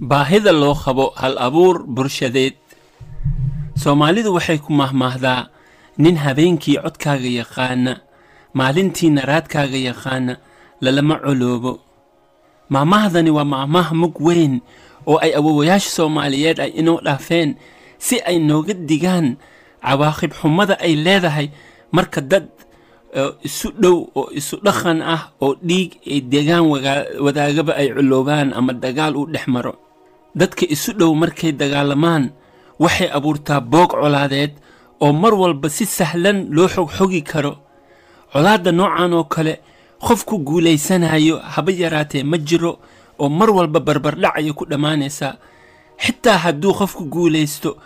baahida loo qabo hal abuur bulshadeed soomaalidu waxay ku mahmaahdaa nin habeenkii codkaaga yaqaana maalintiina raadkaaga yaqaana lalama coloobo maamahdani waa maamaha mug weyn oo ay awowayaasha soomaaliyeed ay inoo dhaafeen si ay nooga digaan cawaaqib xumada ay leedahay marka dad eh, isu dhow oo isu dhaqan ah oo dhiig ay degaan wadaagaba ay culoobaan ama dagaal u dhex maro dadka isu dhow markay dagaalamaan waxay abuurtaa boog colaadeed oo mar walba si sahlan loo xogxogi karo colaadda noocan oo kale qof ku guulaysanayo haba yaraatee ma jiro oo mar walba barbardhac ayay ku dhammaanaysaa xitaa hadduu qofku guulaysto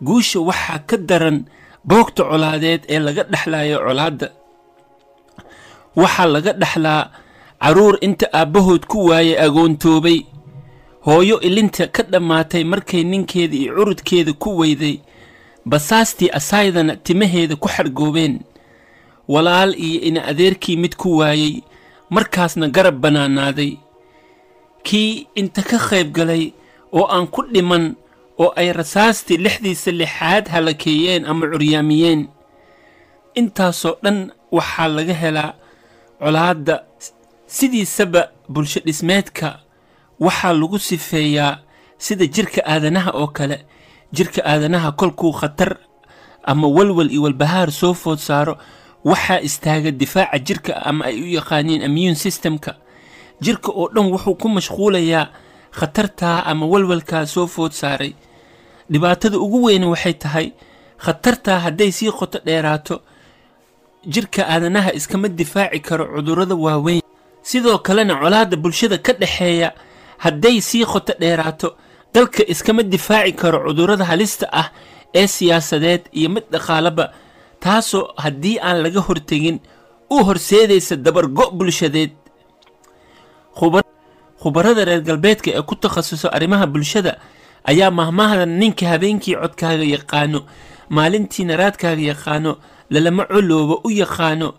guusha waxaa ka daran boogta colaadeed ee laga dhexlaayo colaadda waxaa laga dhexlaa carruur inta aabbahood ku waayay agoontoobay hooyo ilinta ka dhammaatay markay ninkeeda iyo curudkeeda ku weyday basaastii asaydana timaheeda ku xadhgoobeen walaal iyo ina adeerkii mid ku waayey markaasna garab bannaanaaday kii inta ka qayb galay oo aan ku dhiman oo ay rasaastii lixdiisa lixaad halakeeyeen ama curyaamiyeen intaasoo dhan waxaa laga helaa colaadda sidiisaba bulsho dhismeedka waxaa lagu sifeeyaa sida jirka aadanaha oo kale jirka aadanaha kolkuu khatar ama walwal iyo walbahaar soo food saaro waxaa istaaga difaaca jirka ama ay u yaqaaniin immune systemka jirka oo dhan wuxuu ku mashquulayaa khatartaa ama walwalkaa soo food saaray dhibaatada ugu weyne waxay tahay khatartaa hadday sii qoto dheeraato jirka aadanaha iskama difaaci karo cudurrada waaweyn sidoo kalena colaadda bulshada ka dhexeeya hadday sii qoto dheeraato dalka iskama difaaci karo cudurrada halista ah ee siyaasadeed iyo mid dhaqaalaba taasoo haddii aan laga hortegin u horseedaysa dabargo' bulshadeed khubarada reer galbeedka ee ku takhasuso arrimaha bulshada ayaa mahmahdan ninka habeenkii codkaaga yaqaano maalintiina raadkaaga yaqaano lalama coloobo u yaqaano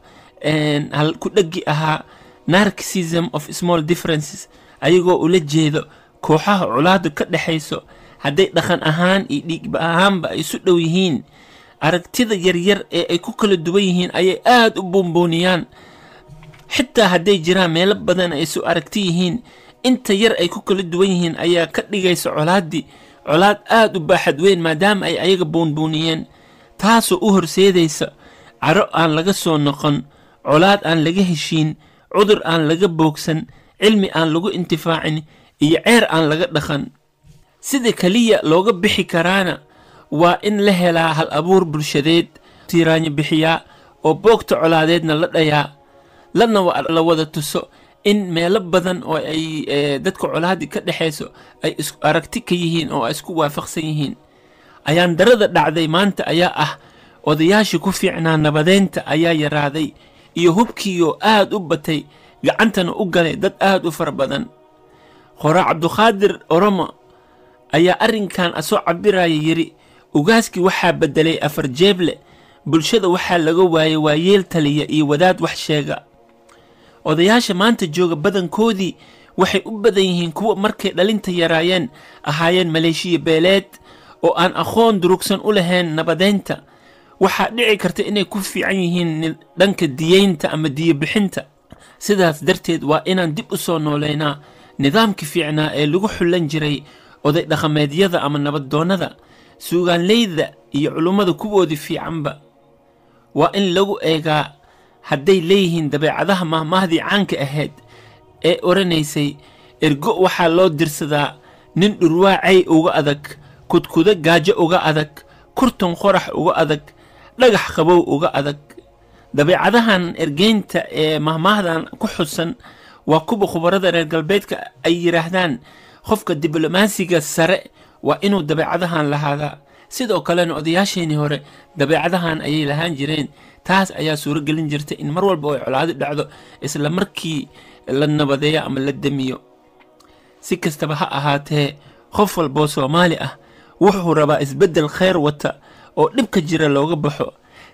halku dhegi ahaa narcisism of small differences ayagoo ula jeedo kooxaha colaadu ka dhexayso hadday dhaqan ahaan iyo dhiigba ahaanba ay isu dhow yihiin aragtida yaryar ee ay ku kala duwan yihiin ayay aada u buunbuuniyaan xitaa hadday jiraan meelo badan ay isu aragti yihiin inta yar ay ku kala duwan yihiin ayaa ka dhigaysa colaaddii colaad aada u baaxad weyn maadaama ay ayaga buunbuuniyeen taasoo u horseedaysa caro aan laga soo noqon colaad aan laga heshiin cudur aan laga boogsan cilmi aan lagu intifaacin iyo ceer aan laga dhaqan sida keliya looga bixi karaana waa in la helaa hal abuur bulshadeed tiiraanyo bixiyaa oo boogta colaadeedna la dhayaa lana la wada tuso in meelo badan oo ay eh, dadka colaadi ka dhexayso ay is aragti ka yihiin oo ay isku waafaqsan yihiin ayaan darada dhacday maanta ayaa ah odayaashii ku fiicnaa nabadeynta ayaa yaraaday iyo hubkiioo aad u batay gacantana u galay dad aad u fara badan qora cabduqaadir oromo ayaa arrinkan asoo cabiraya yidhi ugaaskii waxaa beddelay afar jeeble bulshada waxaa laga waayay waayeel taliya iyo wadaad wax sheega odayaasha maanta jooga badankoodii waxay u badan yihiin kuwa markay dhalinta yaraayeen ahaayeen maleeshiya beeleed oo aan aqoon durugsan u lahayn nabadaynta waxaa dhici karta inay ku fiican yihiin dhanka diyeynta ama diyobixinta sidaas darteed waa inaan dib u soo nooleynaa nidaamka fiicnaa ee lagu xullan jiray oday dhaqameedyada ama nabaddoonnada suugaanleyda iyo culummada kuwoodii fiicanba waa in lagu eegaa hadday leeyihiin dabeecadaha maahmaahdii caanka ahayd ee odhanaysay ergo waxaa loo dirsadaa nin dhurwaacay uga adag kudkudo gaajo uga adag kurtan qorax uga adag dhagax qabow uga adag dabeecadahan ergeynta ee mahmaahdan ku xusan waa kuwa khubarada reer galbeedka ay yidhaahdaan qofka diblomaasiga sare waa inuu dabeecadahan lahaadaa sidoo kalena odayaasheenii hore dabeecadahan ayay lahaan jireen taas ayaa suurogelin jirtay in mar walba ay colaado dhacdo isla markii la nabadeeyo ama la demiyo si kastaba ha ahaatee qof walboo soomaali ah wuxuu rabaa isbeddel kheyr wata oo dhibka jira looga baxo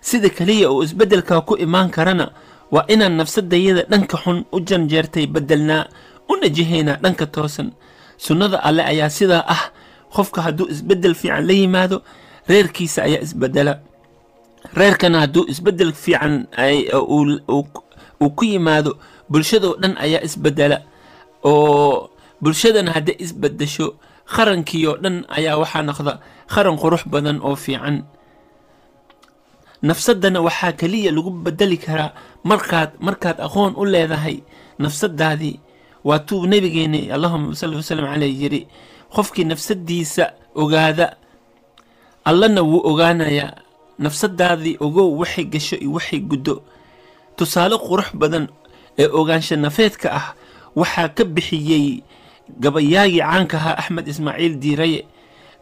sida keliya oo isbeddelkaa ku imaan karana waa inaan nafsadayada dhanka xun u janjeertay beddelnaa u najahaynaa dhanka toosan sunnada alleh ayaa sidaa ah qofka hadduu isbeddel fiican la yimaado reerkiisa ayaa isbeddela reerkana hadduu isbeddel fiican uu ku yimaado bulshadoo dhan ayaa isbeddela oo bulshadana hadday isbeddesho qarankiioo dhan ayaa waxaa noqda qaran qurux badan oo fiican nafsadana waxaa keliya lagu bedeli karaa markaad markaad aqoon u leedahay nafsadaadii waa tuu nebigeeni allahuma sali wasalam caleyh yidhi qofkii nafsadiisa ogaada allana wuu ogaanayaa nafsadaadii ogow waxay gasho iyo waxay guddo tusaale qurux badan ee ogaansha nafeedka ah waxaa ka bixiyey gabayaagii caankahaa axmed ismaaciil diiraye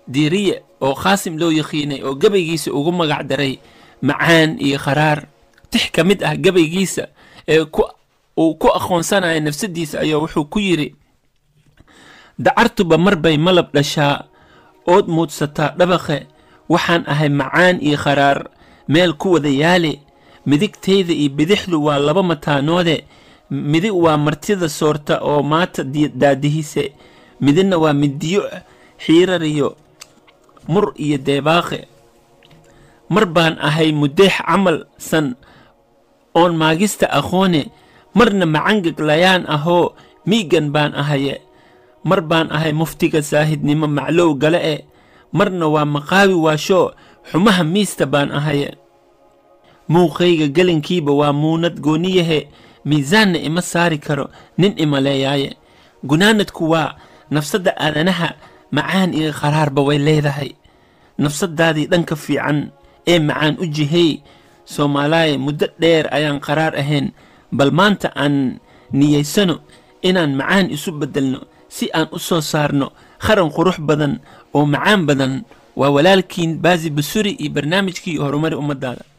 diiriye oo qaasim loo yaqiinay oo gabaygiisa ugu magac daray macaan iyo qaraar tix ka mid ah gabaygiisa ee uu ku aqoonsanaya nafsadiisa ayaa wuxuu ku yidhi dacartuba marbay malab dhashaa ood muudsataa dhabaqe waxaan ahay macaan iyo kharaar meel ku wada yaale midigtayda iyo bidixdu waa laba mataanoode midi waa martida soorta oo maata daadihise midina waa midiyo xiirariyo mur iyo deebaaqe mar baan ahay mudeex camal san oon maagista aqoone marna macangag layaan ahoo miigan baan ahaye mar baan ahay muftiga saahidnimo maclow gale e marna waa maqaawi waasho xumaha miista baan ahaye muuqayga gelinkiiba waa muunad gooniyahe miisaanna ima saari karo nin imaleeyaaye gunaanadku waa nafsadda aadanaha macaan iyo qaraarba way leedahay nafsaddaadii dhanka fiican ee macaan u jihay soomaalaaya muddo dheer ayaan qaraar ahayn bal maanta aan niyaysano inaan macaan isu beddelno si aan u soo saarno kharan qurux badan oo macaan badan waa walaalkiin baazi basuri iyo barnaamijkii horumari ummaddaada